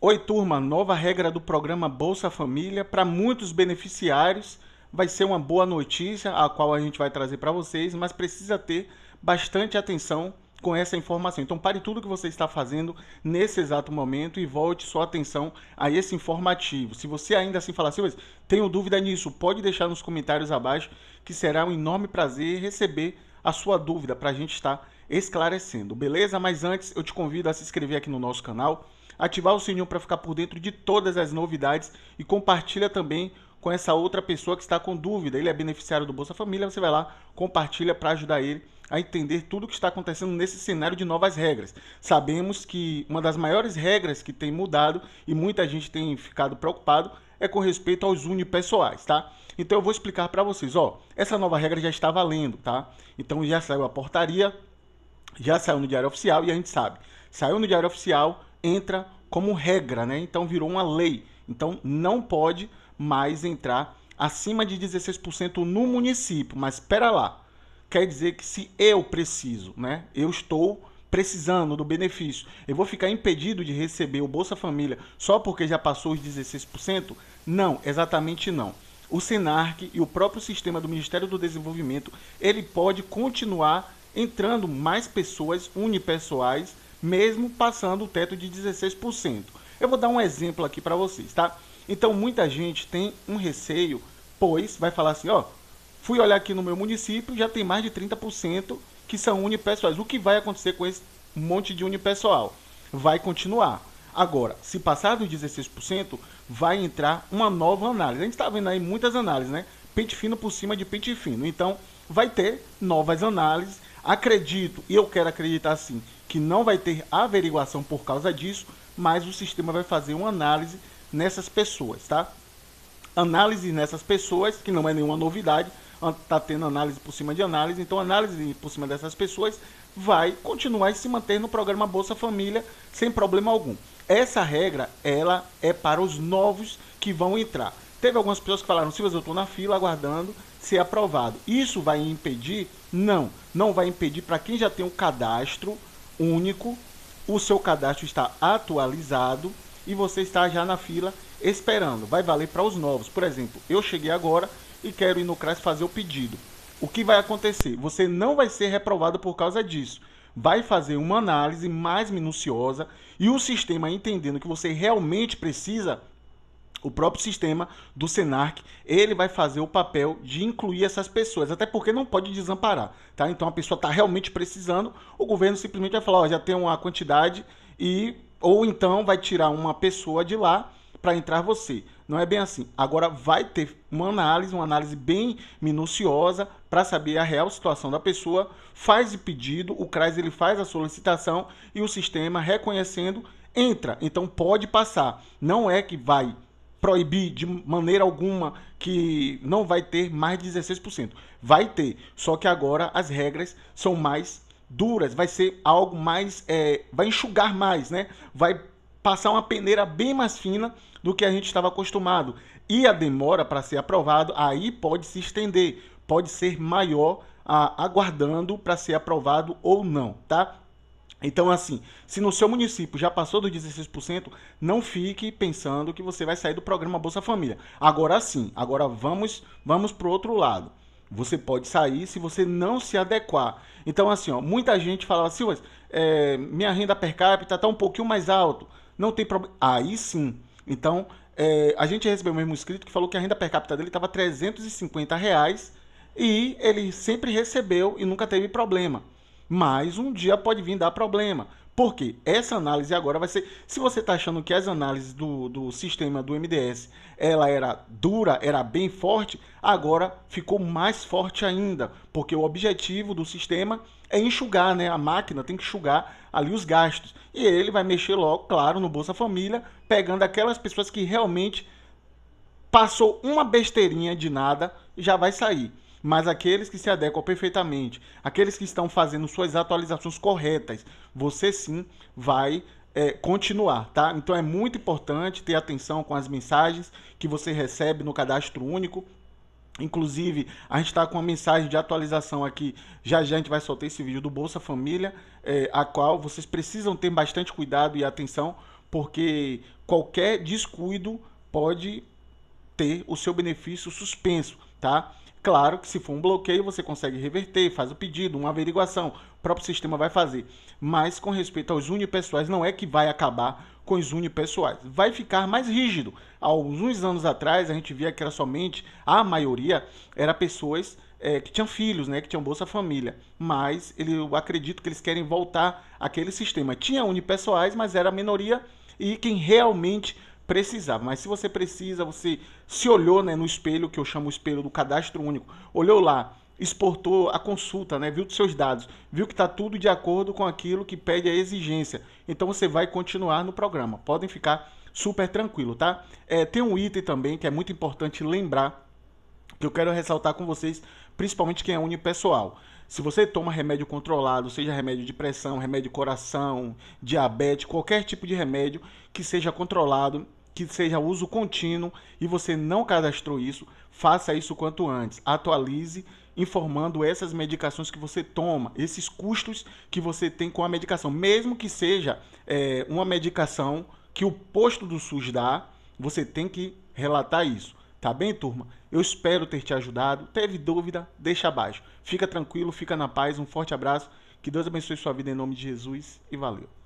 Oi, turma. Nova regra do programa Bolsa Família. Para muitos beneficiários, vai ser uma boa notícia, a qual a gente vai trazer para vocês, mas precisa ter bastante atenção com essa informação. Então, pare tudo que você está fazendo nesse exato momento e volte sua atenção a esse informativo. Se você ainda assim falar assim, mas tenho dúvida nisso, pode deixar nos comentários abaixo, que será um enorme prazer receber a sua dúvida para a gente estar esclarecendo, beleza? Mas antes, eu te convido a se inscrever aqui no nosso canal ativar o sininho para ficar por dentro de todas as novidades e compartilha também com essa outra pessoa que está com dúvida. Ele é beneficiário do Bolsa Família, você vai lá, compartilha para ajudar ele a entender tudo o que está acontecendo nesse cenário de novas regras. Sabemos que uma das maiores regras que tem mudado e muita gente tem ficado preocupado é com respeito aos unipessoais, tá? Então eu vou explicar para vocês, ó, essa nova regra já está valendo, tá? Então já saiu a portaria, já saiu no Diário Oficial e a gente sabe, saiu no Diário Oficial, entra como regra, né? Então virou uma lei. Então não pode mais entrar acima de 16% no município. Mas espera lá. Quer dizer que se eu preciso, né? Eu estou precisando do benefício, eu vou ficar impedido de receber o Bolsa Família só porque já passou os 16%? Não, exatamente não. O Senarc e o próprio sistema do Ministério do Desenvolvimento, ele pode continuar entrando mais pessoas unipessoais mesmo passando o teto de 16%. Eu vou dar um exemplo aqui para vocês, tá? Então, muita gente tem um receio, pois vai falar assim, ó, fui olhar aqui no meu município, já tem mais de 30% que são unipessoais. O que vai acontecer com esse monte de unipessoal? Vai continuar. Agora, se passar dos 16%, vai entrar uma nova análise. A gente está vendo aí muitas análises, né? Pente fino por cima de pente fino. Então, vai ter novas análises Acredito, e eu quero acreditar sim, que não vai ter averiguação por causa disso, mas o sistema vai fazer uma análise nessas pessoas, tá? Análise nessas pessoas, que não é nenhuma novidade, tá tendo análise por cima de análise, então análise por cima dessas pessoas vai continuar e se manter no programa Bolsa Família sem problema algum. Essa regra, ela é para os novos que vão entrar. Teve algumas pessoas que falaram, Silvas, eu estou na fila aguardando, ser aprovado. Isso vai impedir? Não, não vai impedir para quem já tem um cadastro único, o seu cadastro está atualizado e você está já na fila esperando. Vai valer para os novos. Por exemplo, eu cheguei agora e quero ir no CRAS fazer o pedido. O que vai acontecer? Você não vai ser reprovado por causa disso. Vai fazer uma análise mais minuciosa e o sistema, entendendo que você realmente precisa, o próprio sistema do Senarc, ele vai fazer o papel de incluir essas pessoas, até porque não pode desamparar, tá? Então a pessoa está realmente precisando, o governo simplesmente vai falar, ó, já tem uma quantidade e ou então vai tirar uma pessoa de lá para entrar você. Não é bem assim. Agora vai ter uma análise, uma análise bem minuciosa para saber a real situação da pessoa, faz o pedido, o CRAS ele faz a solicitação e o sistema reconhecendo entra. Então pode passar. Não é que vai proibir de maneira alguma que não vai ter mais de 16%. Vai ter, só que agora as regras são mais duras, vai ser algo mais, é, vai enxugar mais, né? Vai passar uma peneira bem mais fina do que a gente estava acostumado. E a demora para ser aprovado aí pode se estender, pode ser maior, a, ah, aguardando para ser aprovado ou não, tá? Então, assim, se no seu município já passou dos 16%, não fique pensando que você vai sair do programa Bolsa Família. Agora sim, agora vamos, vamos para o outro lado. Você pode sair se você não se adequar. Então, assim, ó, muita gente fala assim, mas, é, eh, minha renda per capita está um pouquinho mais alto. Não tem problema. Aí sim. Então, é, a gente recebeu mesmo um que falou que a renda per capita dele estava 350 reais e ele sempre recebeu e nunca teve problema. Mas um dia pode vir dar problema. Por quê? Essa análise agora vai ser. Se você está achando que as análises do, do sistema do MDS ela era dura, era bem forte, agora ficou mais forte ainda. Porque o objetivo do sistema é enxugar, né? A máquina tem que enxugar ali os gastos. E ele vai mexer logo, claro, no Bolsa Família, pegando aquelas pessoas que realmente passou uma besteirinha de nada e já vai sair mas aqueles que se adequam perfeitamente, aqueles que estão fazendo suas atualizações corretas, você sim vai é, continuar, tá? Então é muito importante ter atenção com as mensagens que você recebe no cadastro único. Inclusive, a gente está com uma mensagem de atualização aqui. Já já a gente vai soltar esse vídeo do Bolsa Família, é, a qual vocês precisam ter bastante cuidado e atenção, porque qualquer descuido pode ter o seu benefício suspenso, tá? Claro que se for um bloqueio, você consegue reverter, faz o pedido, uma averiguação, o próprio sistema vai fazer. Mas com respeito aos unipessoais, não é que vai acabar com os unipessoais. Vai ficar mais rígido. Há alguns anos atrás, a gente via que era somente, a maioria, era pessoas é, que tinham filhos, né, que tinham Bolsa Família. Mas ele, eu acredito que eles querem voltar àquele sistema. Tinha unipessoais, mas era a minoria e quem realmente precisava. Mas se você precisa, você se olhou né, no espelho, que eu chamo o espelho do cadastro único, olhou lá, exportou a consulta, né, viu os seus dados, viu que está tudo de acordo com aquilo que pede a exigência. Então você vai continuar no programa. Podem ficar super tranquilo, tá? É, tem um item também que é muito importante lembrar, que eu quero ressaltar com vocês, principalmente quem é unipessoal. Se você toma remédio controlado, seja remédio de pressão, remédio de coração, diabetes, qualquer tipo de remédio que seja controlado, que seja uso contínuo e você não cadastrou isso, faça isso quanto antes. Atualize informando essas medicações que você toma, esses custos que você tem com a medicação, mesmo que seja é, uma medicação que o posto do SUS dá, você tem que relatar isso. Tá bem, turma? Eu espero ter te ajudado. Teve dúvida? Deixa abaixo. Fica tranquilo, fica na paz. Um forte abraço. Que Deus abençoe sua vida em nome de Jesus e valeu.